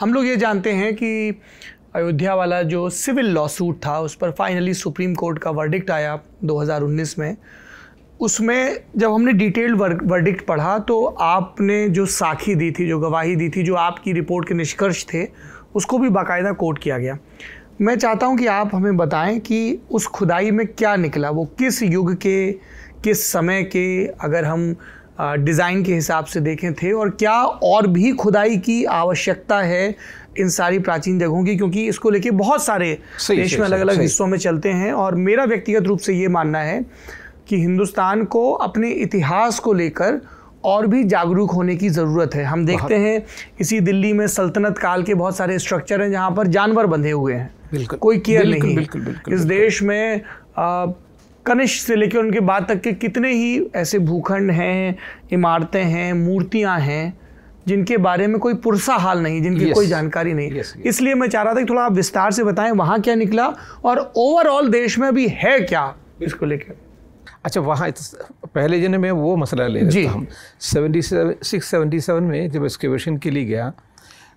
हम लोग ये जानते हैं कि अयोध्या वाला जो सिविल लॉ सूट था उस पर फाइनली सुप्रीम कोर्ट का वर्डिक्ट आया 2019 में उसमें जब हमने डिटेल्ड वर्डिक्ट पढ़ा तो आपने जो साखी दी थी जो गवाही दी थी जो आपकी रिपोर्ट के निष्कर्ष थे उसको भी बाकायदा कोर्ट किया गया मैं चाहता हूं कि आप हमें बताएं कि उस खुदाई में क्या निकला वो किस युग के किस समय के अगर हम डिज़ाइन के हिसाब से देखे थे और क्या और भी खुदाई की आवश्यकता है इन सारी प्राचीन जगहों की क्योंकि इसको लेके बहुत सारे देश में अलग अलग हिस्सों में चलते हैं और मेरा व्यक्तिगत रूप से ये मानना है कि हिंदुस्तान को अपने इतिहास को लेकर और भी जागरूक होने की ज़रूरत है हम देखते हैं इसी दिल्ली में सल्तनत काल के बहुत सारे स्ट्रक्चर हैं जहाँ पर जानवर बंधे हुए हैं कोई केयर नहीं बिल्कुल, बिल्कुल, बिल्कुल, इस देश में आ, कनिष्ठ से लेकर उनके बाद तक के कितने ही ऐसे भूखंड हैं इमारतें हैं मूर्तियां हैं जिनके बारे में कोई पुरसा हाल नहीं जिनकी yes. कोई जानकारी नहीं yes, yes. इसलिए मैं चाह रहा था कि थोड़ा आप विस्तार से बताएं वहाँ क्या निकला और ओवरऑल देश में अभी है क्या इसको लेकर अच्छा वहाँ पहले जिन्हें में वो मसला ले जी हम सेवेंटी सिक्स सेवेंटी सेवन में जब एक्सकेवेशन के लिए गया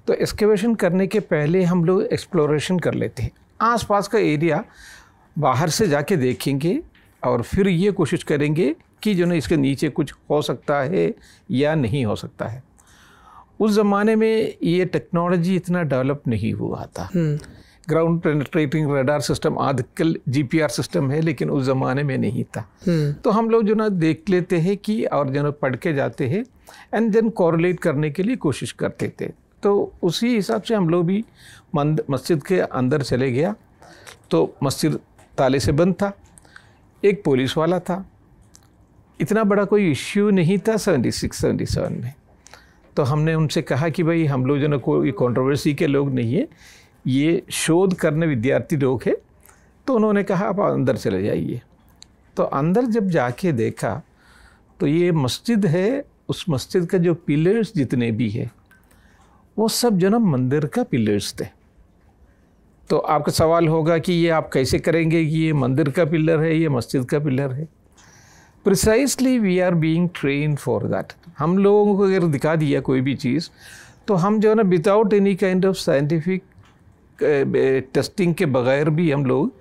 तो एक्सकेवेशन करने के पहले हम लोग एक्सप्लोरेशन कर लेते हैं आसपास का एरिया बाहर से जाके देखेंगे और फिर ये कोशिश करेंगे कि जो ना इसके नीचे कुछ हो सकता है या नहीं हो सकता है उस ज़माने में ये टेक्नोलॉजी इतना डेवलप नहीं हुआ था ग्राउंड पेनिट्रेटिंग रडार सिस्टम आजकल जीपीआर सिस्टम है लेकिन उस ज़माने में नहीं था हम्म। तो हम लोग जो ना देख लेते हैं कि और जो ना पढ़ के जाते हैं एंड देन कॉरलेट करने के लिए कोशिश करते थे तो उसी हिसाब से हम लोग भी मस्जिद के अंदर चले गया तो मस्जिद ताले से बंद था एक पुलिस वाला था इतना बड़ा कोई इश्यू नहीं था सेवेंटी सिक्स सेवेंटी सेवन में तो हमने उनसे कहा कि भाई हम लोग जो ना कोई कॉन्ट्रोवर्सी के लोग नहीं है ये शोध करने विद्यार्थी लोग हैं तो उन्होंने कहा आप अंदर चले जाइए तो अंदर जब जाके देखा तो ये मस्जिद है उस मस्जिद का जो पिलर्स जितने भी है वो सब जो ना मंदिर का पिलर्स थे तो आपका सवाल होगा कि ये आप कैसे करेंगे कि ये मंदिर का पिलर है ये मस्जिद का पिलर है precisely we are being train for that हम लोगों को अगर दिखा दिया कोई भी चीज़ तो हम जो है ना without any kind of scientific testing के बगैर भी हम लोग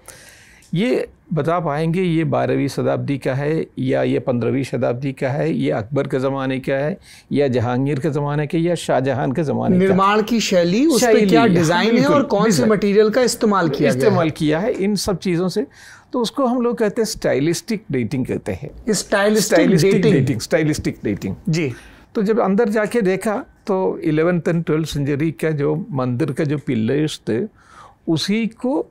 ये बता पाएंगे ये बारहवीं शताब्दी का है या ये पंद्रहवीं शताब्दी का है ये अकबर के ज़माने का है या जहांगीर के ज़माने के या शाहजहां के ज़माने का निर्माण की शैली उस पे क्या हाँ, डिज़ाइन है और कौन से मटेरियल का इस्तेमाल किया इस्तेमाल किया है इन सब चीज़ों से तो उसको हम लोग कहते हैं स्टाइलिस्टिक डेटिंग कहते हैं स्टाइलिस्टिक डेटिंग स्टाइलिस्टिक डेटिंग जी तो जब अंदर जाके देखा तो इलेवेंथ एंड ट्वेल्थ सेंचुरी का जो मंदिर का जो पिल्लर्स थे उसी को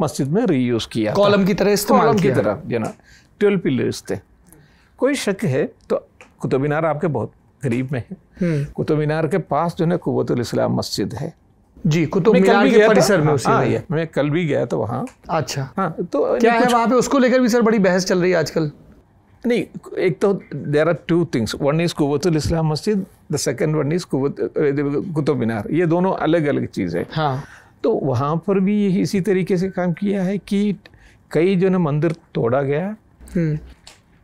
मस्जिद में रीयूज किया कॉलम की तरह इस्तेमाल की तरह जना ट्वेल्व पिलर्स थे कोई शक है तो कुतुब मीनार आपके बहुत करीब में है हम्म। कुतुब मीनार के पास जो है कुबतुल इस्लाम मस्जिद है जी कुतुब मीनार के परिसर में हाँ, उसी हाँ, में मैं कल भी गया था वहाँ अच्छा हाँ तो क्या है वहाँ पे उसको लेकर भी सर बड़ी बहस चल रही है आजकल नहीं एक तो there are two things one is कुतुल इस्लाम मस्जिद the second one is Qutub Minar ये दोनों अलग अलग चीज़ है हाँ तो वहाँ पर भी यही इसी तरीके से काम किया है कि कई जो ना मंदिर तोड़ा गया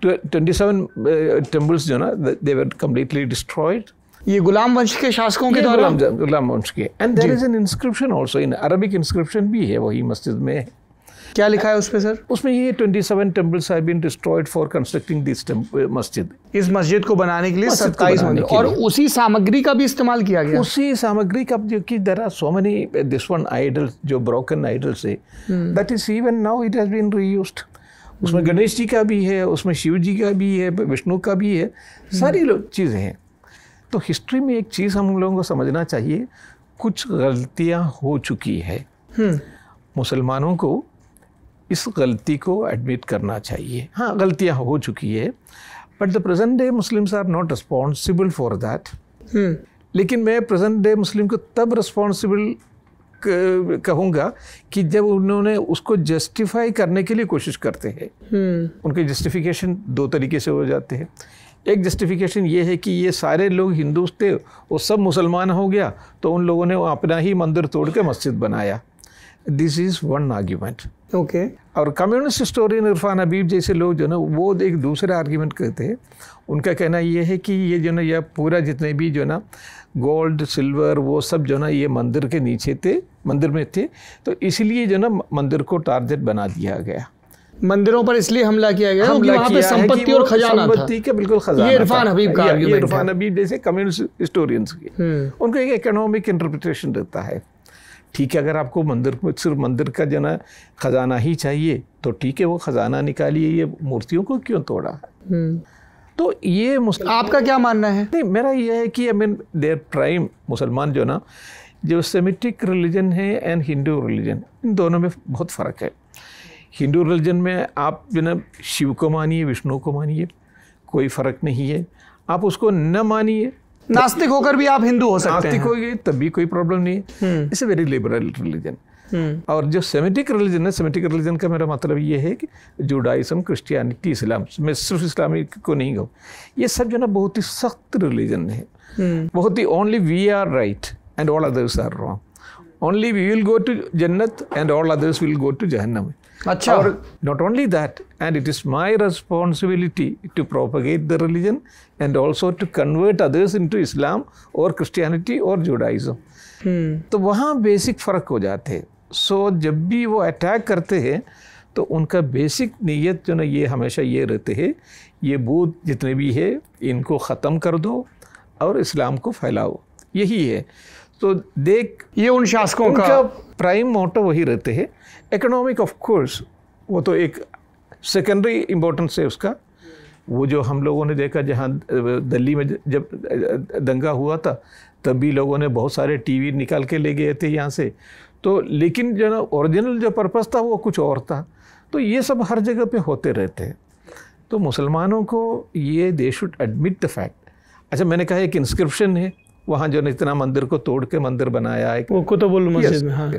ट्वेंटी सेवन टेम्पल्स जो ना देवर कम्प्लीटली डिस्ट्रॉयड ये गुलाम वंश के शासकों के द्वारा गुलाम वंश के and there is an inscription also in Arabic inscription भी है वही मस्जिद में क्या लिखा है उसमें सर उसमें ये twenty seven temples been destroyed for constructing this मस्जिद इस मस्जिद को बनाने के लिए सत्ताईस और उसी सामग्री का भी इस्तेमाल किया गया उसी सामग्री का uh, जो कि there are so many this one idol जो ब्रोकन आइडल से that is even now it has been reused उसमें हम्म। गणेश जी का भी है उसमें शिव जी का भी है विष्णु का भी है हम्म। सारी चीज़ें हैं तो हिस्ट्री में एक चीज़ हम लोगों को समझना चाहिए कुछ गलतियाँ हो चुकी है हम्म। मुसलमानों को इस गलती को एडमिट करना चाहिए हाँ गलतियाँ हो चुकी है but the present day Muslims are not responsible for that लेकिन मैं प्रेजेंट डे मुस्लिम को तब रिस्पॉन्सिबल कहूँगा कि जब उन्होंने उसको जस्टिफाई करने के लिए कोशिश करते हैं हम्म। उनके जस्टिफिकेशन दो तरीके से हो जाते हैं एक जस्टिफिकेशन ये है कि ये सारे लोग हिंदू थे वो सब मुसलमान हो गया तो उन लोगों ने अपना ही मंदिर तोड़ के मस्जिद बनाया this is one argument okay और कम्युनिस्ट हिस्टोरियन इरफान हबीब जैसे लोग जो ना वो एक दूसरा आर्ग्यूमेंट करते हैं उनका कहना ये है कि ये जो ना यह पूरा जितने भी जो ना गोल्ड सिल्वर वो सब जो ना ये मंदिर के नीचे थे मंदिर में थे तो इसलिए जो ना मंदिर को टारगेट बना दिया गया मंदिरों पर इसलिए हमला किया गया हमला वहाँ पे संपत्ति और खजाना संपत्ति के बिल्कुल खजाना ये इरफान हबीब का इरफान हबीब जैसे कम्युनिस्ट हिस्टोरियंस के हम्म। उनका एक इकोनॉमिक इंटरप्रिटेशन रहता है ठीक है अगर आपको मंदिर में सिर्फ मंदिर का जो है ख़जाना ही चाहिए तो ठीक है वो ख़जाना निकालिए ये मूर्तियों को क्यों तोड़ा है हम्म। तो ये मुस्लिम आपका क्या मानना है नहीं मेरा ये है कि आई मीन देर प्राइम मुसलमान जो ना जो सेमिटिक रिलीजन है एंड हिंदू रिलीजन इन दोनों में बहुत फ़र्क है हिंदू रिलीजन में आप जो ना शिव को मानिए विष्णु को मानिए कोई फ़र्क नहीं है आप उसको न मानिए नास्तिक होकर भी आप हिंदू हो सकते नास्तिक हैं नास्तिक हो कोई प्रॉब्लम नहीं है इट्स वेरी लिबरल रिलीजन और जो सेमेटिक रिलीजन है सेमेटिक रिलीजन का मेरा मतलब ये है कि जुडाइज्म क्रिश्चियनिटी इस्लाम मैं सिर्फ इस्लामिक को नहीं कहूँ ये सब जो ना बहुत ही सख्त रिलीजन है हम्म। बहुत ही only we are right and all others are wrong only we will go to जन्नत and all others will go to जहन्नम अच्छा और not only that and it is my responsibility to propagate the religion and also to convert others into Islam और Christianity और Judaism तो वहाँ basic फ़र्क हो जाते हैं सो जब भी वो अटैक करते हैं तो उनका बेसिक नीयत जो ना ये हमेशा ये रहते हैं ये बूथ जितने भी है इनको ख़त्म कर दो और इस्लाम को फैलाओ यही है तो देख ये उन शासकों का प्राइम मोटो वही रहते हैं इकोनॉमिक ऑफ कोर्स वो तो एक सेकेंडरी इम्पोर्टेंस है उसका वो जो हम लोगों ने देखा जहाँ दिल्ली में जब दंगा हुआ था तब भी लोगों ने बहुत सारे टीवी निकाल के ले गए थे यहाँ से तो लेकिन जो ना ओरिजिनल जो पर्पज़ था वो कुछ और था तो ये सब हर जगह पे होते रहते हैं तो मुसलमानों को ये they should admit the fact अच्छा मैंने कहा एक इंस्क्रिप्शन है वहाँ जो इतना मंदिर को तोड़ के मंदिर बनाया है वो कुतुबुल मस्जिद में हाँ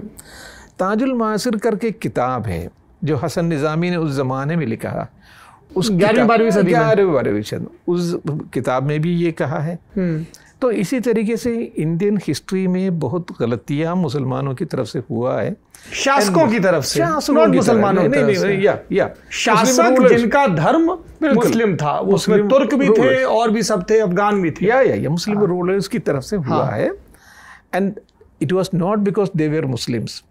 ताजुल मासिर करके किताब है जो हसन निज़ामी ने उस ज़माने में लिखा उस ग्यारहवीं बारहवीं सदी ग्यारहवीं बारहवीं उस किताब में भी ये कहा है हम्म। तो इसी तरीके से इंडियन हिस्ट्री में बहुत गलतियां मुसलमानों की तरफ से हुआ है शासकों की तरफ से शासकों मुसलमानों नहीं, नहीं नहीं या या शासक जिनका धर्म मुस्लिम था उसमें तुर्क भी थे और भी सब थे अफगान भी थे या या, या मुस्लिम रूलर्स हाँ। की तरफ से हुआ हाँ। है and it was not because they were Muslims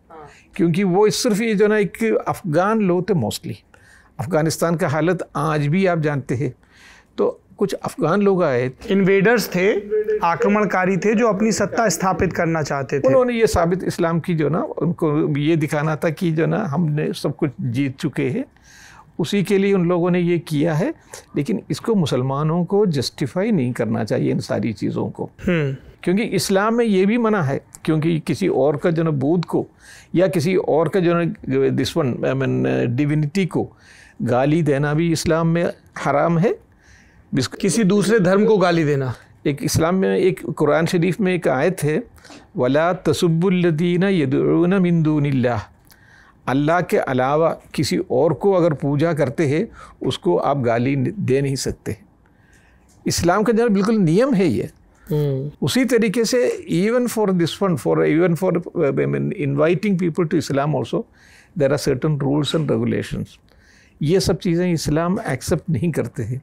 क्योंकि वो सिर्फ ये जो ना एक अफगान लोग थे मोस्टली अफगानिस्तान का हालत आज भी आप जानते हैं कुछ अफगान लोग आए इन्वेडर्स थे आक्रमणकारी थे जो अपनी सत्ता स्थापित करना चाहते थे उन्होंने ये साबित इस्लाम की जो ना उनको ये दिखाना था कि जो ना हमने सब कुछ जीत चुके हैं उसी के लिए उन लोगों ने ये किया है लेकिन इसको मुसलमानों को जस्टिफाई नहीं करना चाहिए इन सारी चीज़ों को हम्म। क्योंकि इस्लाम में ये भी मना है क्योंकि किसी और का जो ना बोध को या किसी और का जो ना दिसवन आई मीन डिविनिटी को गाली देना भी इस्लाम में हराम है किसी दूसरे धर्म को गाली देना एक इस्लाम में एक कुरान शरीफ में एक आयत है वला तसब्बुल्लदीन यदून मिंदूनिल्ला अल्लाह के अलावा किसी और को अगर पूजा करते हैं उसको आप गाली दे नहीं सकते इस्लाम के अंदर बिल्कुल नियम है ये हम्म। उसी तरीके से even for this one for even for inviting people to Islam also there are certain rules and regulations ये सब चीज़ें इस्लाम एक्सेप्ट नहीं करते हैं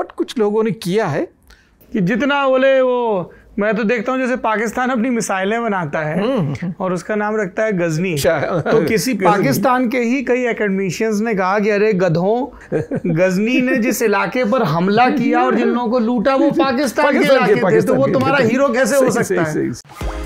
बट कुछ लोगों ने किया है कि जितना बोले वो मैं तो देखता हूँ जैसे पाकिस्तान अपनी मिसाइलें बनाता है हम्म। और उसका नाम रखता है गजनी अच्छा। तो किसी पाकिस्तान के ही कई एकेडमिशियंस ने कहा कि अरे गधों गजनी ने जिस इलाके पर हमला किया और जिन लोगों को लूटा वो पाकिस्तान, के इलाके थे तो वो तुम्हारा हीरो कैसे हो सकता है